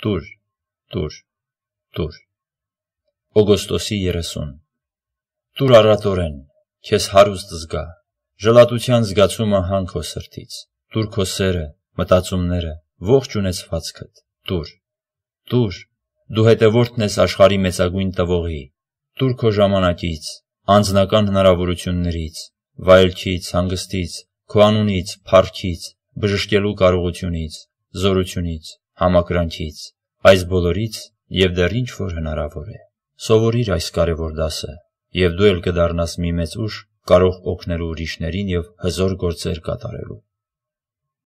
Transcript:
Տուր, տուր, տուր։ Օգոստոսի 30 Տուր առատորեն, քեզ հարուստ զգա, ժլատության զգացումը հան քո սրտից, տուր քո սերը, մտածումները, ողջ ունեցվածքդ, տուր, տուր, դու հետևորդն ես աշխարի մեծագույն տվողի, տուր քո ժամանակից, անձնական հնարավորություններից, վայելքից, հանգստից, քո անունից, փառքից, բժշկելու կարողությունից, զորությունից, համակրանքից, այս բոլորից և դեռ ինչ որ հնարավոր է։ Սովորիր այս կարևոր դասը, և դու էլ կդառնաս մի մեծ ուժ, կարող օգնելու ուրիշներին և հզոր գործեր կատարելու։